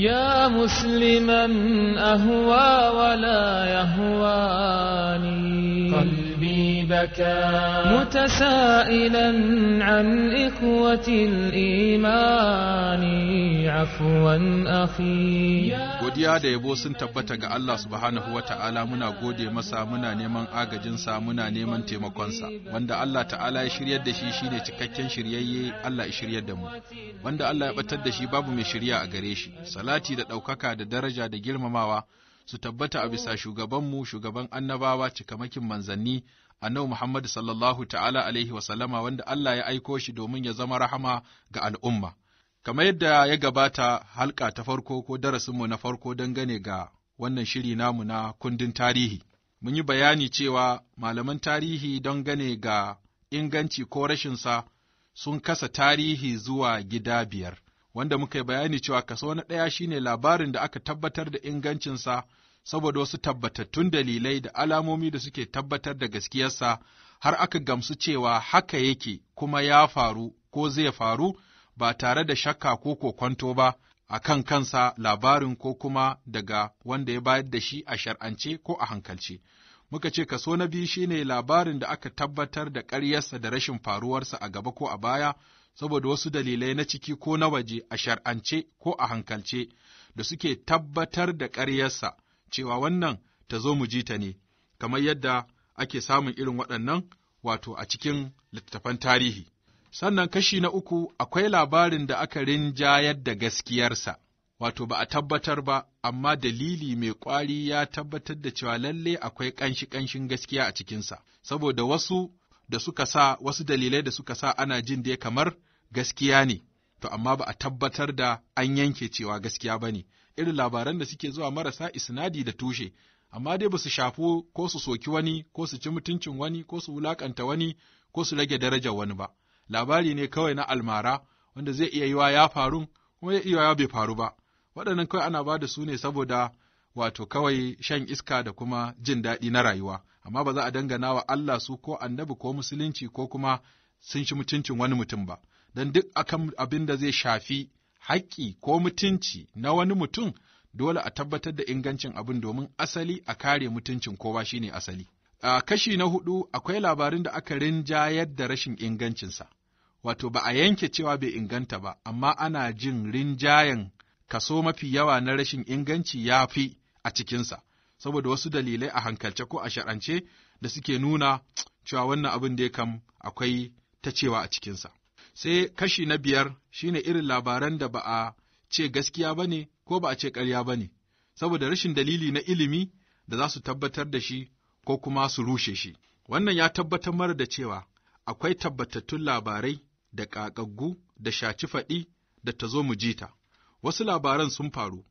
يا مسلما أهوى ولا يهواني قلبي بكى متسائلا عن إخوة الإيمان عفوا أخي godiya da yabo sun tabbata ga Allah subhanahu wa ta'ala muna gode masa muna neman agajinsa muna neman taimakonsa wanda Allah ta'ala ya shiryar da shi shine cikakken shiryayye Allah ya shiryar da mu wanda Allah ya batar da shi babu mai shirya a gare shi salati da ɗaukaka da daraja da girmamawa su tabbata a bisa shugabanmu shugaban annabawa cikamakin manzanni annabi Muhammad sallallahu ta'ala alaihi wasallama wanda Allah ya aiko shi domin ya zama rahama ga al'umma. Kamar yadda ya gabata halka ta farko ko darasinmu na farko dangane ga wannan shiri namu na kundin tarihi. Mun yi bayani cewa malaman tarihi dangane ga inganci ko rashinsa sun kasa tarihi zuwa gida biyar, wanda muka yi bayani cewa kaso na ɗaya shine labarin da aka tabbatar da ingancinsa saboda wasu tabbatattun dalilai da alamomi da suke tabbatar da gaskiyarsa har aka gamsu cewa haka yake kuma ya faru ko zai faru ba tare da shakka ko kokwanto ba a kan kansa labarin ko kuma daga wanda ya bayar da shi a shar'ance ko a hankalce. Muka ce kaso na biyu shine labarin da aka tabbatar da ƙaryarsa da rashin faruwarsa a gaba ko a baya, saboda wasu dalilai na ciki ko na waje a shar'ance ko a hankalce da suke tabbatar da ƙaryarsa. cewa wannan ta zo mu ji ta ne, kamar yadda ake samun irin waɗannan wato a cikin littattafan tarihi. Sannan kashi na uku akwai labarin da aka rinjayar da gaskiyarsa, wato ba a tabbatar ba, amma dalili mai ƙwari ya tabbatar da cewa lalle akwai ƙanshi-ƙanshin gaskiya a cikinsa, saboda wasu da suka sa wasu dalilai da suka sa ana jin dai kamar gaskiya ne, to amma ba a tabbatar da an yanke cewa gaskiya ba ne, irin labaran da suke zuwa marasa isnadi da tushe, amma dai ba su shafi ko su soki wani, ko su ci mutuncin wani, ko su wulakanta wani, ko su rage darajar wani ba. Labari ne kawai na almara, wanda zai iya yiwa ya faru, kuma ya iya yiwa bai faru ba. Waɗannan kawai ana ba da su ne saboda wato kawai shan iska da kuma jin daɗi na rayuwa, amma ba za a dangana wa Allah su ko annabi ko musulunci ko kuma sun shi mutuncin wani mutum ba, don duk akan abin da zai shafi haƙƙi ko mutunci na wani mutum dole a tabbatar da ingancin abin domin asali a kare mutuncin kowa shine asali. A kashi na hudu akwai labarin da aka rinjayar da rashin ingancinsa, wato ba a yanke cewa bai inganta ba, amma ana jin rinjayen kaso mafi yawa na rashin inganci ya fi a cikinsa, saboda wasu dalilai a hankalce ko a shar'ance da suke nuna cewa wannan abin da kam akwai ta cewa a cikinsa. Sai kashi na biyar shine irin labaran da ba a ce gaskiya ba ne ko ba a ce ƙarya ba ne, saboda rashin dalili na ilimi da za su tabbatar da shi ko kuma su rushe shi. Wannan ya tabbatar mara da cewa akwai tabbatattun labarai da ƙaƙaggu da shaci faɗi da ta zo mu jita. Wasu labaran sun faru,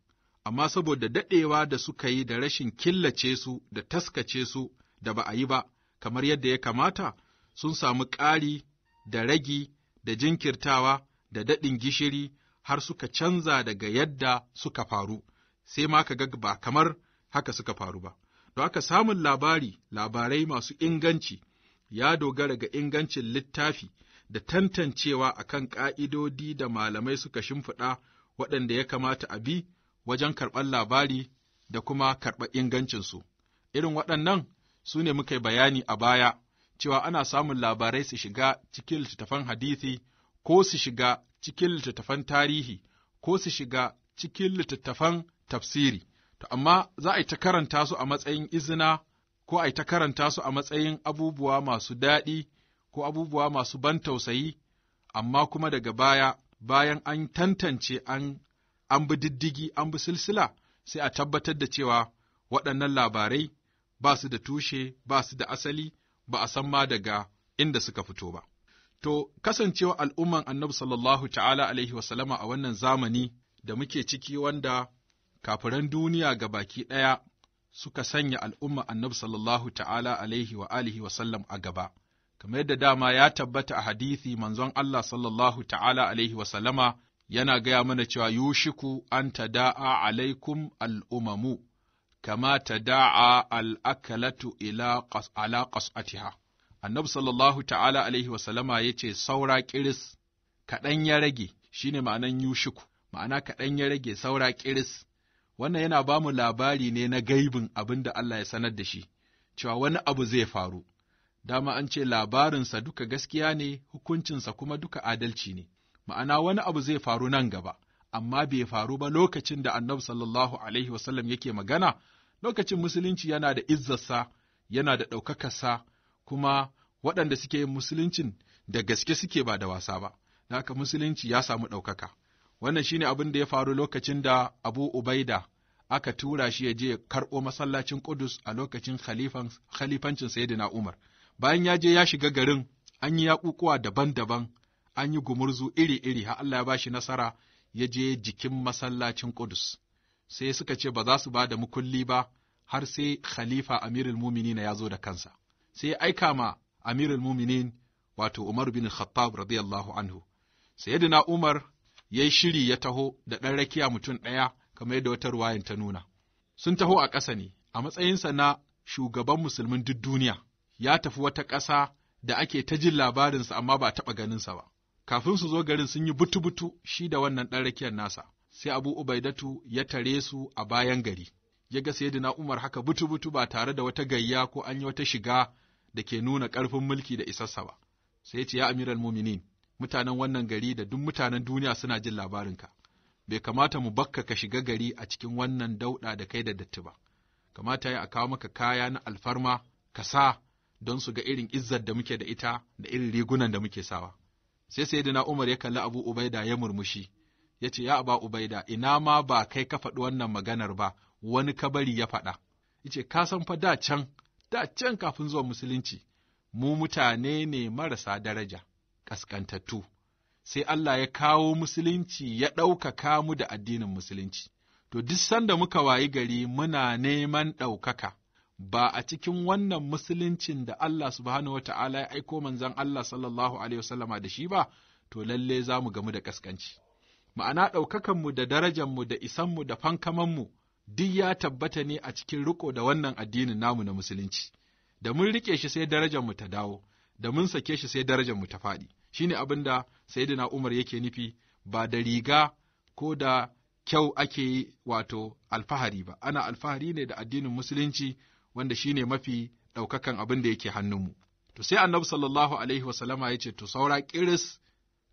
amma saboda daɗewa da suka yi da rashin killace su da taskace su da ba a yi ba, kamar yadda ya kamata, sun samu ƙari da ragi da jinkirtawa da daɗin gishiri har suka canza daga yadda suka faru, sai ma ka ga ba kamar haka suka faru ba. Don haka samun labari, labarai masu inganci, ya dogara ga ingancin littafi da tantancewa a kan ƙa'idodi da malamai suka shimfiɗa waɗanda ya kamata a bi wajen karɓar labari da kuma karɓar ingancinsu. Irin waɗannan su ne muka yi bayani a baya cewa ana samun labarai su shiga cikin littattafan hadithi ko su shiga cikin littattafan tarihi ko su shiga cikin littattafan tafsiri. To, amma za a yi ta karanta su a matsayin izina ko a yi ta karanta su a matsayin abubuwa masu daɗi ko abubuwa masu ban tausayi, amma kuma daga baya, bayan an tantance an, an bi diddigi, an bi silsila, sai a tabbatar da cewa waɗannan labarai ba su da tushe, ba su da asali, ba a san ma daga inda suka fito ba. To, kasancewa al'umman annabi sallallahu ta'ala alaihi wasallama a wannan zamani da muke ciki wanda kafiran duniya ga baki ɗaya suka sanya al'umma annabi sallallahu ta'ala alaihi wa alihi wasallam a gaba, kamar yadda dama ya tabbata a hadithi manzon Allah sallallahu ta'ala alaihi wasallama yana gaya mana cewa yushiku an da'a alaikum al'umamu kama ta da'a al'akalatu a tiha. Annabi sallallahu ta'ala alaihi wasallama ya ce saura ƙiris, kaɗan ya rage, shi ne ma'anan yushiku, ma'ana kaɗan ya rage saura ƙiris. Wannan yana ba mu labari ne na gaibin abin da Allah ya sanar da shi, cewa wani abu zai faru. Dama an ce labarinsa duka gaskiya ne, hukuncinsa kuma duka adalci ne, ma'ana wani abu zai faru nan gaba. amma bai faru ba lokacin da annabi sallallahu alaihi wasallam yake magana, lokacin musulunci yana da izzarsa, yana da ɗaukakarsa, kuma waɗanda suke yin musuluncin da gaske suke ba da wasa ba, da haka musulunci ya samu ɗaukaka. Wannan shine abin da ya faru lokacin da Abu Ubaida aka tura shi ya je karɓo masallacin Qudus a lokacin khalifancin Sayyidina Umar. Bayan ya je ya shiga garin, an yi yaƙuƙuwa daban-daban, an yi gumurzu iri-iri har Allah ya ba nasara ya je jikin masallacin Ƙudus, sai suka ce ba za su ba da mukulli ba har sai Khalifa Amirul na ya zo da kansa. Sai aika ma Amirul Muminin wato Umar bin Khattab radiyallahu anhu. yadda Umar ya yi shiri ya taho da ɗan rakiya mutum ɗaya kamar yadda wata ruwayan ta nuna. Sun taho a ƙasa ne, a matsayinsa na shugaban musulmin duk duniya, ya tafi wata ƙasa da ake ta jin labarinsa amma ba a taɓa ganinsa ba. Kafin su zo garin sun yi butu-butu shi da wannan ɗan rakiyar nasa, sai Abu Ubaidatu ya tare su a bayan gari. Ya ga Sayyidina Umar haka butu-butu ba tare da wata gayya ko an yi wata shiga da ke nuna ƙarfin mulki da isassa ba. Sai ce ya Amiral Muminin, mutanen wannan gari da duk mutanen duniya suna jin labarinka. Bai kamata mu bakka ka shiga gari a cikin wannan dauɗa da kai da datti ba. Kamata ya a kawo maka kaya na alfarma ka sa don su ga irin izzar da muke da ita da irin rigunan da muke sawa. sai sai na Umar ya kalli Abu Ubaida ya murmushi ya ce ya ba Ubaida ina ma ba kai ka faɗi wannan maganar ba wani kabari ya faɗa yace ka san fa da can da can kafin zuwa musulunci mu mutane ne marasa daraja kaskantattu sai Allah ya kawo musulunci ya ɗaukaka mu da addinin musulunci to duk sanda muka wayi gari muna neman ɗaukaka ba a cikin wannan musuluncin da Allah subhanahu wa ta'ala ya aiko manzan Allah sallallahu alaihi wasallama da shi ba, to lalle za mu gamu da ƙasƙanci. Ma'ana ɗaukakanmu da darajanmu da isanmu da fankamanmu duk ya tabbata ne a cikin riko da wannan addinin namu na musulunci. Da mun riƙe shi sai darajarmu ta dawo, da mun sake shi sai darajarmu ta faɗi. Shi ne abin da Sayyidina Umar yake nufi ba da riga ko da kyau ake yi wato alfahari ba, ana alfahari ne da addinin musulunci wanda shi ne mafi ɗaukakan abin da yake hannunmu. To sai annabi sallallahu alaihi wasallama ya ce, To saura ƙiris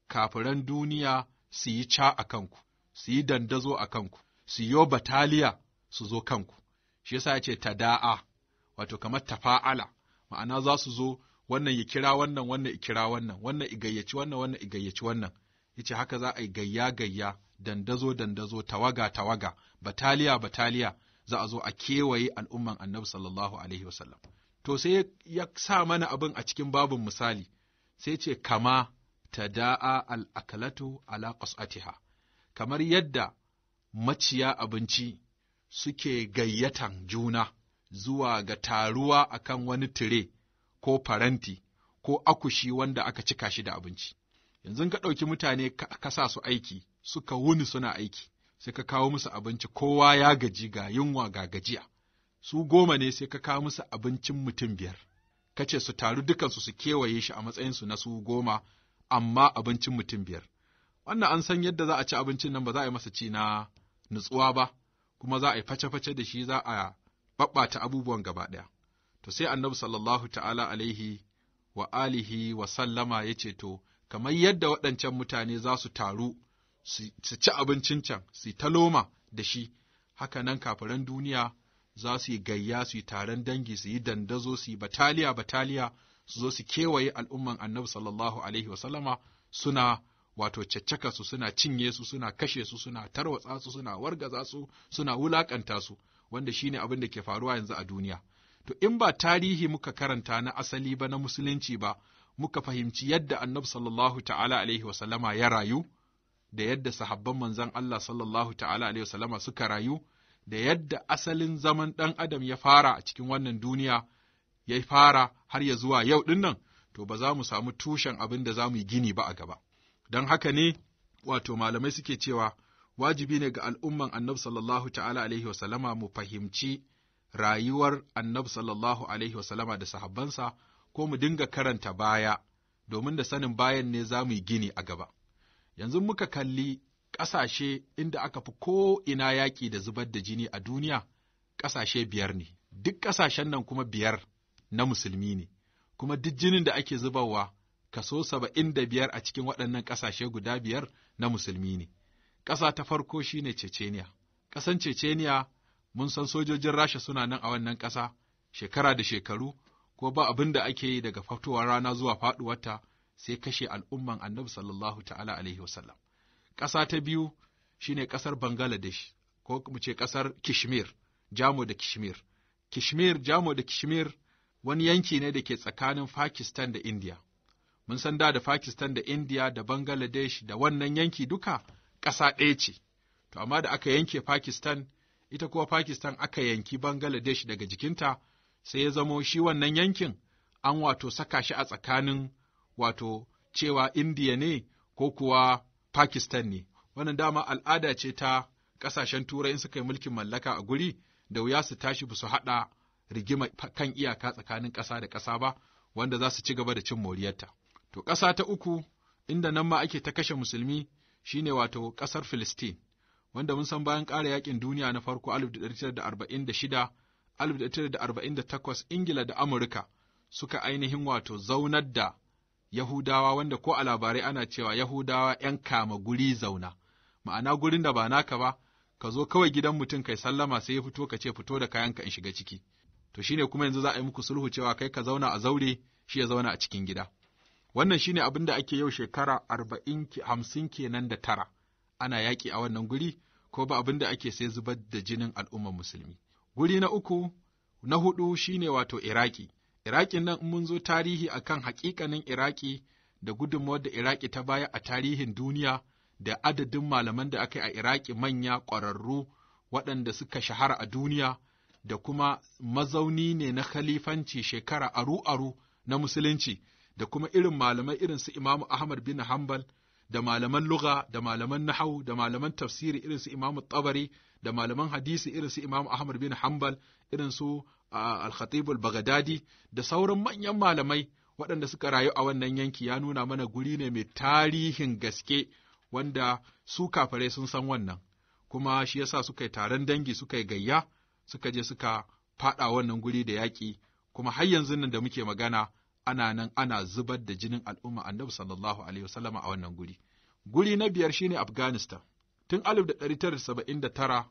kafiran duniya su yi ca a kanku, su yi dandazo a kanku, su yi bataliya su zo kanku. Shi yasa ya ce da'a. wato kamar ta fa'ala. ma'ana za su zo wannan ya kira wannan, wannan ya kira wannan, wannan ya gayyaci wannan, wannan ya gayyaci wannan. Yace haka za a yi gayya gayya, dandazo dandazo, tawaga tawaga, bataliya bataliya, za a zo a kewaye al'umman annabi sallallahu alaihi wasallam to sai ya sa mana abin a cikin babin misali sai ce kama ta da'a al'akalatu ala qas'atiha kamar yadda maciya abinci suke gayyatan juna zuwa ga taruwa akan wani tire ko faranti ko akushi wanda aka cika shi da abinci yanzu ka ɗauki mutane ka sa su aiki suka wuni suna aiki sai ka kawo musu abinci kowa ya gaji ga yunwa ga gajiya su goma ne sai ka kawo musu abincin mutum biyar ka ce su taru dukansu su kewaye shi a matsayinsu na su goma amma abincin mutum biyar wannan an san yadda za a ci abincin nan ba za a yi masa ci na nutsuwa ba kuma za a yi face-face da shi za a babbata abubuwan gaba ɗaya to sai annabi sallallahu ta'ala alaihi wa alihi wa sallama ya ce to kamar yadda waɗancan mutane za su taru su ci abincin can su ta loma da shi haka nan kafiran duniya za su yi gayya su yi taron dangi su yi dandazo su yi bataliya bataliya su zo su kewaye al'umman annabi sallallahu alaihi wasallama suna wato caccaka su suna cinye su suna kashe su suna tarwatsa su suna wargaza su suna wulakanta su wanda shine abin da ke faruwa yanzu a duniya to in ba tarihi muka karanta na asali ba na musulunci ba muka fahimci yadda annabi sallallahu ta'ala alaihi wasallama ya rayu da yadda sahabban manzan Allah sallallahu ta'ala alaihi wasallama suka rayu da yadda asalin zaman ɗan adam ya fara a cikin wannan duniya ya fara har ya zuwa yau ɗin to ba za mu samu tushen abin da za mu yi gini ba a gaba don haka ne wato malamai suke cewa wajibi ne ga al'umman annabi sallallahu ta'ala alaihi wasallama mu fahimci rayuwar annabi sallallahu alaihi wasallama da sahabbansa ko mu dinga karanta baya domin da sanin bayan ne za mu yi gini a gaba Yanzu muka kalli ƙasashe inda aka fi ko'ina yaƙi da zubar da jini a duniya, ƙasashe biyar ne, duk ƙasashen nan kuma biyar na musulmi ne, kuma duk jinin da ake zubarwa kaso saba'in da biyar a cikin waɗannan ƙasashe guda biyar na musulmi ne. Ƙasa ta farko shi ne Ceceniya. Ƙasan Ceceniya mun san sojojin Rasha suna nan a wannan ƙasa shekara da shekaru, ko ba abin da ake yi daga fatuwar rana zuwa faɗuwarta sai kashe al'umman annabi sallallahu ta'ala alaihi wasallam. Ƙasa ta biyu shine ƙasar bangaladesh ko mu ce ƙasar Kishmir, Jamo da Kishmir. Kishmir, Jamo da Kishmir wani yanki ne da ke tsakanin Pakistan da India. Mun san da da Pakistan da India da bangaladesh da wannan yanki duka ƙasa ɗaya ce. To amma da aka yanke Pakistan, ita kuwa Pakistan aka yanki bangaladesh daga jikinta, sai ya zamo shi wannan yankin an wato saka shi a tsakanin wato cewa Indiya ne ko kuwa Pakistan ne. Wannan dama al'ada ce ta ƙasashen Turai in suka yi mulkin mallaka a guri da wuya su tashi ba su haɗa rigima kan iyaka tsakanin ƙasa da ƙasa ba, wanda za su ci gaba da cin moriyarta. To ƙasa ta uku inda nan ma ake ta kashe musulmi shine wato ƙasar Filistin, wanda mun san bayan ƙara yakin duniya na farko 1946 1948 Ingila da Amurka suka ainihin wato zaunar da Yahudawa wanda ko a labarai ana cewa Yahudawa ’yan kama guri zauna, ma'ana gurin da ba naka ba, ka zo kawai gidan mutum kai sallama sai ya fito ka ce fito da kayanka in shiga ciki. To shi ne kuma yanzu za a yi muku sulhu cewa kai ka zauna a zaure shi ya zauna a cikin gida. Wannan shi ne abin da ake yau shekara arba'in hamsin kenan da tara ana yaƙi a wannan guri ko ba abin da ake sai zubar da jinin al'ummar musulmi. Guri na uku na hudu shine wato Iraki. iraki nan mun zo tarihi a kan haƙiƙanin Iraki da gudunmawar da Iraki ta baya a tarihin duniya da adadin malaman da aka yi a Iraki manya ƙwararru waɗanda suka shahara a duniya da kuma mazauni ne na khalifanci shekara aru-aru na musulunci da kuma irin malamai irin su Imamu Ahmad bin Hanbal da malaman luga da malaman nahau da malaman tafsiri irin su Imamu Tabari da malaman hadisi irin su Imam Ahmad bin Hanbal irin su Al-Khatib al-Baghdadi da sauran manyan malamai waɗanda suka rayu a wannan yanki ya nuna mana guri ne mai tarihin gaske wanda su kafare sun san wannan kuma shi yasa suka yi taron dangi suka yi gayya suka je suka faɗa wannan guri da yaƙi kuma har yanzu nan da muke magana ana nan ana zubar da jinin al'umma annabi sallallahu alaihi wasallama a wannan guri guri na biyar shine Afghanistan Tun 1979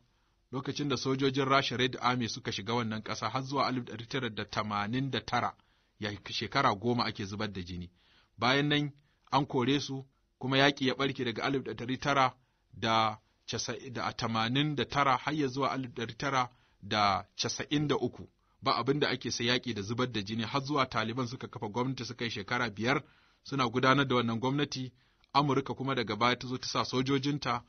lokacin da sojojin Rasha Red Army suka shiga wannan ƙasa har zuwa 1989 ya shekara goma ake zubar da jini. Bayan nan an kore su kuma yaƙi ya ɓarke daga 1989 har ya zuwa 1993. ba abin da ake sai yaƙi da zubar da jini har zuwa taliban suka kafa gwamnati suka yi shekara biyar suna gudanar da wannan gwamnati amurka kuma daga baya ta zo ta sa sojojinta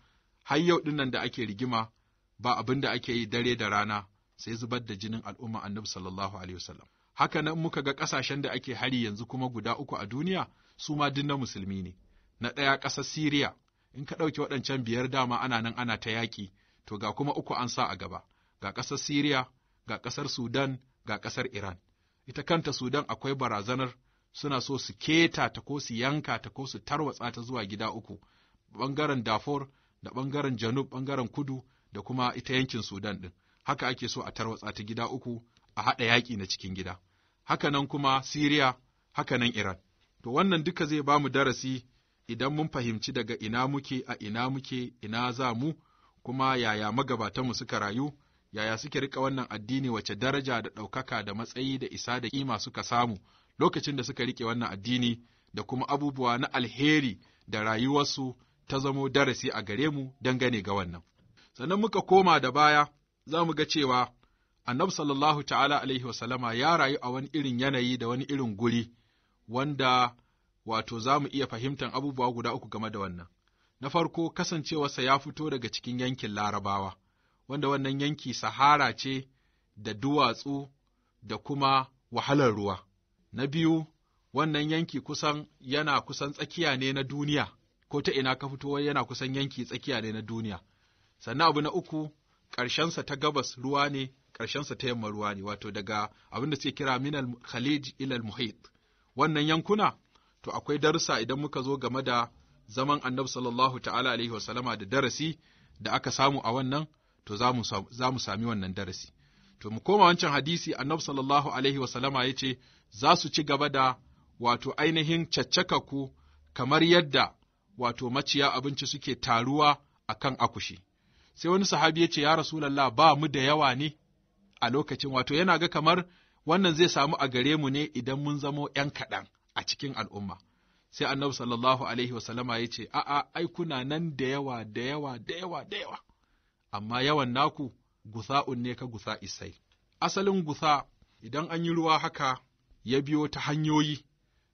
har yau ɗinnan da ake rigima ba abin da ake yi dare da rana sai zubar da jinin al'umma annabi sallallahu alaihi wasallam. Haka nan muka ga ƙasashen da ake hari yanzu kuma guda uku a duniya su ma duk na musulmi ne. Na ɗaya ƙasar Siriya, in ka ɗauki waɗancan biyar dama ana nan ana ta yaƙi, to ga kuma uku an sa a gaba, ga ƙasar Siriya, ga ƙasar Sudan, ga ƙasar Iran. Ita kanta Sudan akwai barazanar suna so su keta ta ko su yanka ta ko su tarwatsa ta zuwa gida uku, ɓangaren Darfur da ɓangaren janub ɓangaren kudu da kuma ita yankin Sudan ɗin. Haka ake so a tarwatsa ta gida uku a haɗa yaƙi na cikin gida. Haka nan kuma Siriya, haka nan Iran. To wannan duka zai ba mu darasi idan mun fahimci daga ina muke a ina muke ina za mu kuma yaya magabatanmu suka rayu yaya suke rika wannan addini wace daraja da ɗaukaka da matsayi da isa da kima suka samu lokacin da suka rike wannan addini da kuma abubuwa na alheri da rayuwarsu ta zamo darasi a gare mu gane ga wannan. Sannan muka koma da baya za mu ga cewa annabi sallallahu ta'ala alaihi wasallama ya rayu a wani irin yanayi da wani irin guri wanda wato za mu iya fahimtar abubuwa guda uku game da wannan. Na farko kasancewarsa ya fito daga cikin yankin larabawa, wanda wannan yanki sahara ce da duwatsu da kuma wahalar ruwa. Na biyu, wannan yanki kusan yana kusan tsakiya ne na duniya, ko ta ina ka fito yana kusan yanki tsakiya ne na duniya. Sannan abu na uku, ƙarshensa ta gabas ruwa ne, ƙarshensa ta yamma ruwa ne, wato daga abin da suke kira minal khalij ilal muhit. Wannan yankuna, to akwai darussa idan muka zo game da zaman annabi sallallahu ta'ala alaihi wasallama da darasi da aka samu a wannan, to za mu sami wannan darasi. To mu koma wancan hadisi annabi sallallahu alaihi wasallama ya ce, za su ci gaba da wato ainihin caccaka ku kamar yadda wato maciya abinci suke taruwa a kan akushi. Sai wani sahabi ya ce, Ya Rasulallah ba mu da yawa ne a lokacin, wato yana ga kamar wannan zai samu a gare mu ne idan mun zamo ‘yan kaɗan a cikin al'umma. Sai annabi sallallahu Alaihi wasallama ya ce, A'a, ai kuna nan da yawa, da yawa, da yawa, da yawa, amma yawan naku gusa'un ne ka gusa isai. Asalin gusa idan an yi ruwa haka ya biyo ta hanyoyi,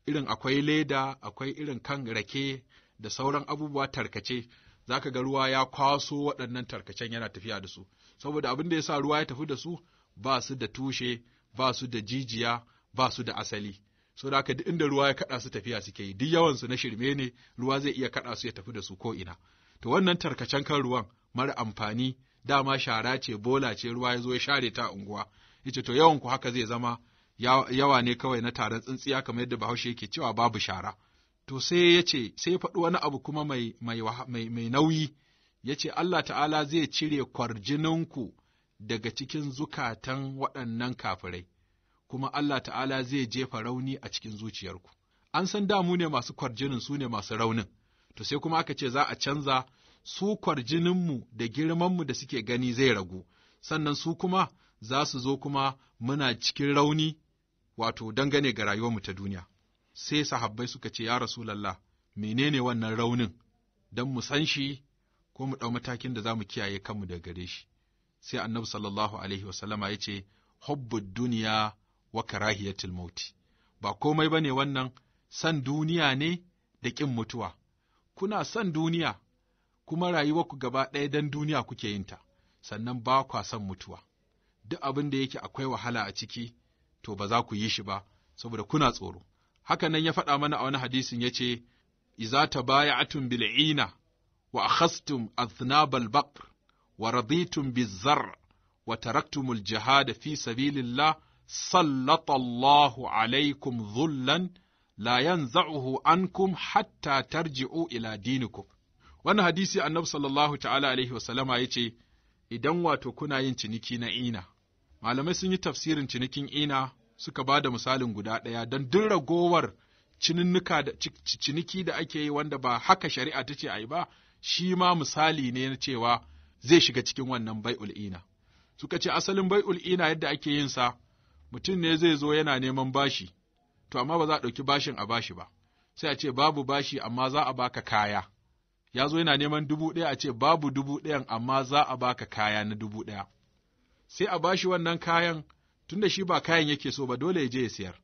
irin akwai leda, akwai irin kan rake, da sauran abubuwa tarkace za ka ga ruwa ya kwaso waɗannan tarkacen yana tafiya da su saboda abin da ya sa ruwa ya tafi da su ba su da tushe ba su da jijiya ba su da asali so da haka duk inda ruwa ya kaɗa su tafiya suke yi duk yawan su na shirme ne ruwa zai iya kaɗa su ya tafi da su ko ina to wannan tarkacen kan ruwan mara amfani dama shara ce bola ce ruwa ya zo ya share ta unguwa yace to yawan ku haka zai zama yawa ne kawai na taron tsintsiya kamar yadda Bahaushe yake cewa babu shara to sai ya ce, sai faɗi wani abu kuma mai, mai, mai, mai nauyi, ya ce Allah ta'ala zai cire kwarjininku daga cikin zukatan waɗannan kafirai, kuma Allah ta'ala zai jefa rauni a cikin zuciyarku. An san damu ne masu kwarjinin su ne masu raunin, to sai kuma aka ce za a canza su kwarjininmu da girmanmu da suke gani zai ragu, sannan su kuma za su zo kuma muna cikin rauni, wato dangane ga rayuwarmu ta duniya. sai sahabbai suka ce, Ya Rasulallah, menene wannan raunin, don mu san shi ko mu ɗau matakin da za mu kiyaye kanmu daga gare shi. Sai annabi sallallahu Alaihi wasallama ya ce, Hubbud duniya wa karahiyatul mauti. Ba komai ba ne wannan, san duniya ne da ƙin mutuwa. Kuna san duniya, kuma ku gaba ɗaya don duniya kuke yinta, sannan ba kwa san mutuwa. Duk abin da yake akwai wahala a ciki, to ba za ku yi shi ba, saboda kuna tsoro. haka nan ya faɗa mana a wani hadisin ya ce, Iza ta baya atun bil'ina, wa akhastum athnabal baqr, wa raditum bizar, wa taraktumul jihad fi sabilillah, Sallatallahu alaikum zullan, la yanza'uhu ankum hatta tarji'u ila dinikum. Wannan hadisi annabi sallallahu ta'ala alaihi wasallama ya ce, Idan wato kuna yin ciniki na ina, malamai sun yi tafsirin cinikin ina suka ba da misalin guda ɗaya don duk ragowar cininnuka da ciniki da ake yi wanda ba haka shari'a ta ce a yi ba shi ma misali ne na cewa zai shiga cikin wannan bai'ul ina suka ce asalin bai'ul ina yadda ake yin sa mutum ne zai zo yana neman bashi to amma ba za a ɗauki bashin a bashi ba sai a ce babu bashi amma za a baka kaya ya zo yana neman dubu ɗaya a ce babu dubu ɗayan amma za a baka kaya na dubu ɗaya sai a bashi wannan kayan tunda shi ba kayan yake so ba dole ya je ya siyar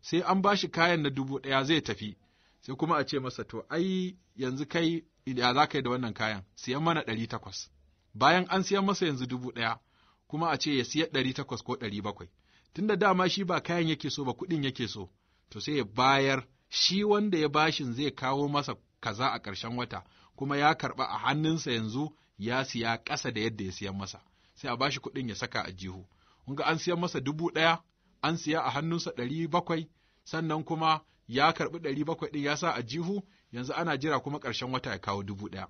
sai an bashi kayan na dubu ɗaya zai tafi sai kuma a ce masa to ai yanzu kai ya za ka yi da wannan kayan siyan mana ɗari takwas bayan an siyan masa yanzu dubu ɗaya kuma a ce ya siya ɗari takwas ko ɗari bakwai tunda dama shi ba kayan yake so ba kuɗin yake so to sai ya bayar shi wanda ya bashin zai kawo masa kaza a ƙarshen wata kuma ya karɓa a hannunsa yanzu ya siya ƙasa da yadda ya siyan masa sai a bashi kuɗin ya saka a jihu mun ga an siya masa dubu ɗaya, an siya a hannunsa ɗari bakwai, sannan kuma ya karɓi ɗari bakwai ɗin ya sa a jihu, yanzu ana jira kuma ƙarshen wata ya kawo dubu ɗaya.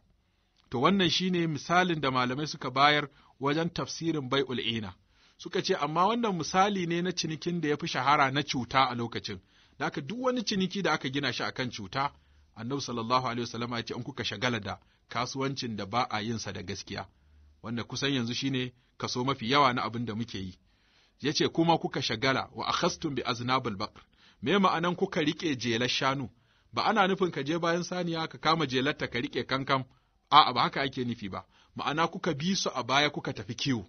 To wannan shine misalin da malamai suka bayar wajen tafsirin bai'ul ina. Suka ce, amma wannan misali ne na cinikin da ya fi shahara na cuta a lokacin, da aka duk wani ciniki da aka gina shi akan cuta, annabi sallallahu alaihi wasallama ya ce in kuka shagala da kasuwancin da ba a yin sa da gaskiya wanda kusan yanzu shine kaso mafi yawa na abin da muke yi ya ce kuma kuka shagala wa akhastum bi aznabul ba, me ma'anan kuka rike jelar shanu ba ana nufin ka je bayan saniya ka kama jelarta ka rike kankan a'a ba haka ake nufi ba ma'ana kuka bi su a baya kuka tafi kiwo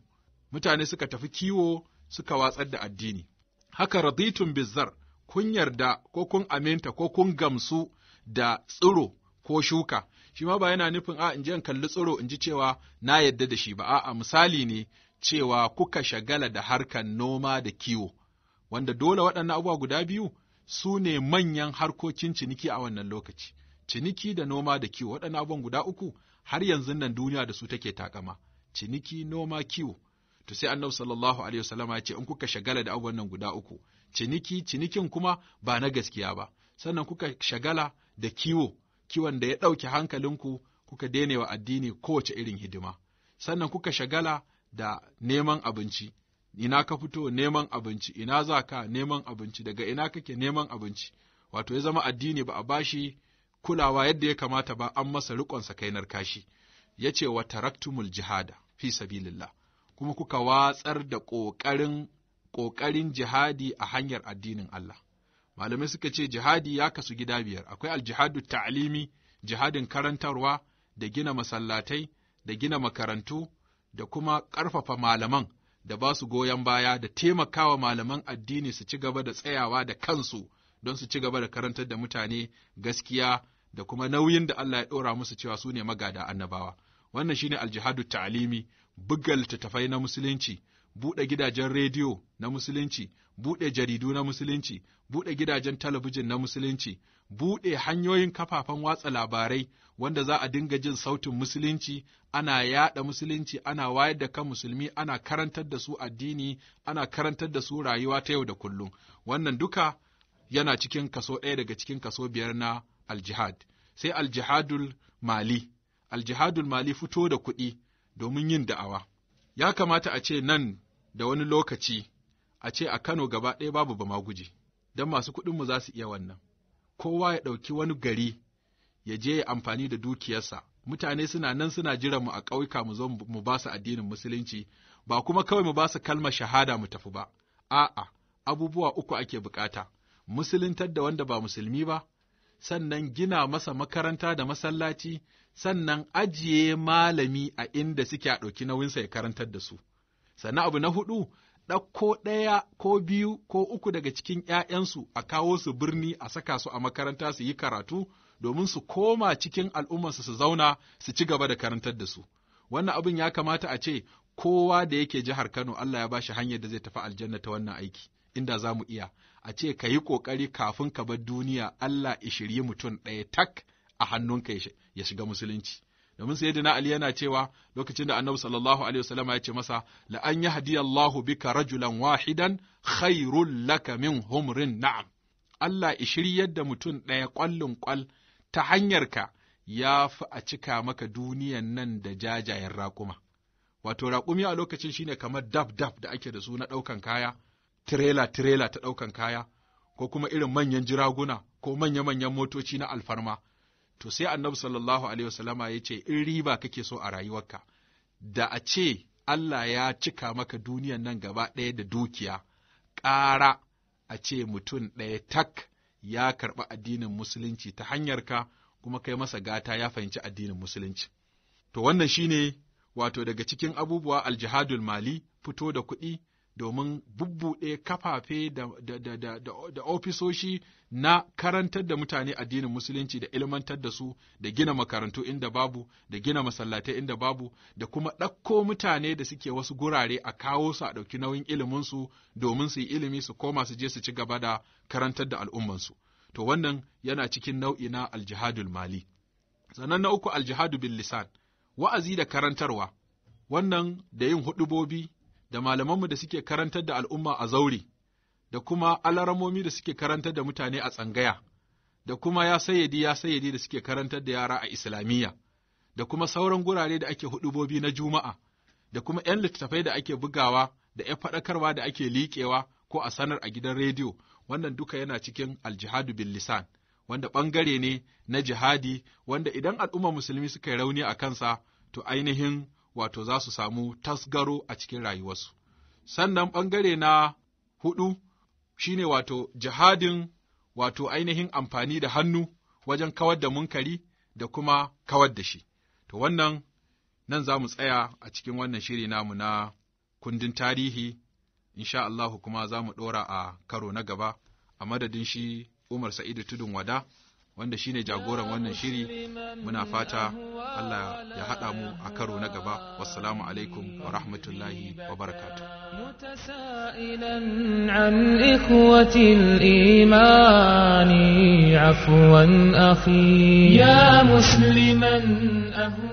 mutane suka tafi kiwo suka watsar da addini haka raditun bizar kun yarda ko kun aminta ko kun gamsu da tsiro ko shuka shi ma ba yana nufin a in je in kalli tsiro in ji cewa na yadda da shi ba a'a misali ne cewa kuka shagala da harkar noma da kiwo, wanda dole waɗannan abubuwa guda biyu su ne manyan harkokin ciniki a wannan lokaci. Ciniki da noma da kiwo waɗannan abubuwan guda uku har yanzu nan duniya da su take takama. Ciniki, noma, kiwo. To sai annabi sallallahu alaihi wasallama ya ce in kuka shagala da abubuwan nan guda uku, ciniki, cinikin kuma ba na gaskiya ba. Sannan kuka shagala da kiwo, kiwon da ya ɗauke hankalinku kuka daina wa addini kowace irin hidima. Sannan kuka shagala da neman abinci, ina ka fito neman abinci, ina za ka neman abinci, daga ina kake neman abinci, wato ya zama addini ba a bashi kulawa yadda ya kamata ba an masa riƙonsa kainar kashi. Ya ce wa taraktumul jihada fi sabilillah, kuma kuka watsar da ƙoƙarin ƙoƙarin jihadi a hanyar addinin Allah. Malamai suka ce jihadi ya kasu gida biyar, akwai aljihadu ta'alimi, jihadin karantarwa, da gina masallatai, da gina makarantu, da kuma ƙarfafa malaman da ba su goyon baya da taimakawa malaman addini su ci gaba da tsayawa da kansu don su ci gaba da karantar da mutane gaskiya da kuma nauyin da Allah ya ɗora musu cewa su ne magada annabawa. Wannan shine aljihadu ta'alimi, ta tafai na musulunci, buɗe gidajen rediyo na musulunci, buɗe jaridu na musulunci, buɗe gidajen talabijin na musulunci, buɗe hanyoyin kafafen watsa labarai wanda za a dinga jin sautin musulunci, ana yaɗa musulunci, ana wayar da kan musulmi, ana karantar da su addini, ana karantar da su rayuwa ta yau da kullum. Wannan duka yana cikin kaso ɗaya daga cikin kaso biyar na aljihad. Sai aljihadul mali, aljihadul mali fito da kuɗi domin yin da'awa. ya kamata a ce nan da wani lokaci a ce a Kano gaba ɗaya babu ba maguji, don masu kuɗinmu za su iya wannan. Kowa ya ɗauki wani gari ya je ya amfani da dukiyarsa, mutane suna nan suna jiran mu a ƙauyuka mu zo mu ba su addinin musulunci, ba kuma kawai mu ba su kalmar shahada mu tafi ba, a'a, abubuwa uku ake bukata, musuluntar da wanda ba musulmi ba, sannan gina masa makaranta da masallaci, sannan ajiye malami a inda suke a ɗauki nauyinsa ya karantar da su. Sannan abu na hudu, ɗauko ɗaya ko biyu ko uku daga cikin ‘ya'yansu a kawo su birni a saka su a makaranta su yi karatu domin su koma cikin al'ummarsu su zauna su ci gaba da karantar da su. Wannan abin ya kamata a ce kowa da yake jihar Kano Allah ya ba shi hanyar da zai tafi aljanna ta wannan aiki, inda za mu iya. a ce ka yi ƙoƙari kafin ka bar duniya Allah ishiri mutum ɗaya tak a hannunka ya shiga musulunci. Domin sayyidina Ali yana cewa lokacin da Annabi sallallahu alaihi wasallam ya ce masa la an Allahu bika rajulan wahidan khairul laka min humrin na'am. Allah ishiryar da mutum ɗaya ƙwallon ƙwal ta hanyarka ya fi a cika maka duniyan nan da jajayen raƙuma. Wato raƙumi a lokacin shine kamar dab dab da ake da su na ɗaukan kaya, tirela-tirela ta ɗaukan kaya, ko kuma irin manyan jiraguna, ko manya-manyan motoci na alfarma. To sai annabi sallallahu Alaihi wasallama ya ce, in riba kake so a rayuwarka, da a ce Allah ya cika maka duniyan nan gaba ɗaya da dukiya, ƙara a ce mutum ɗaya tak ya karɓi addinin musulunci ta hanyarka kuma kai masa gata ya fahimci addinin musulunci. To wannan shine wato daga cikin abubuwa aljihadul mali fito da kuɗi domin bubbuɗe kafafe da, ofisoshi na karantar da mutane addinin musulunci da ilmantar da su da gina makarantu inda babu da gina masallatai inda babu da kuma ɗakko mutane da suke wasu gurare a kawo su a ɗauki nauyin iliminsu domin su yi ilimi su koma su je su ci gaba da karantar da al'ummansu to wannan yana cikin nau'i na aljihadul mali sannan na uku aljihadu bil lisan wa'azi da karantarwa wannan da yin huɗubobi da malamanmu da suke karantar da al'umma a zaure. da kuma alaramomi da suke karantar da mutane a tsangaya, da kuma ya sayyadi ya sayyadi da suke karantar da yara a Islamiyya, da kuma sauran gurare da ake huɗubobi na Juma'a, da kuma ‘yan littattafai da ake bugawa, da ‘yan faɗakarwa da ake liƙewa ko a sanar a gidan rediyo, wannan duka yana cikin aljihadu bil lisan, wanda ɓangare ne na jihadi, wanda idan al'umma musulmi suka yi rauni a kansa, to ainihin wato za su samu tasgaro a cikin rayuwarsu. Sannan ɓangare na huɗu shi ne wato jihadin wato ainihin amfani da hannu wajen kawar da munkari da kuma kawar da shi. To wannan nan za mu tsaya a cikin wannan shiri namu na kundin tarihi, insha Allahu kuma za mu ɗora a karo na gaba a madadin shi Umar Sa'idu Tudun Wada. wanda shine jagoran wannan shiri muna fata Allah ya haɗa mu a karo na gaba wassalamu alaikum wa rahmatullahi wa barakatu عن إخوة الإيمان